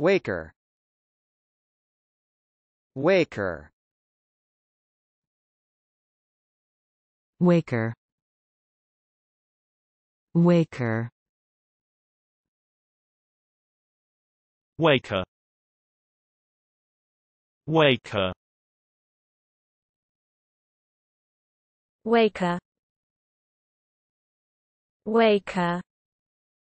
Waker Waker Waker Waker Waker Waker Waker Waker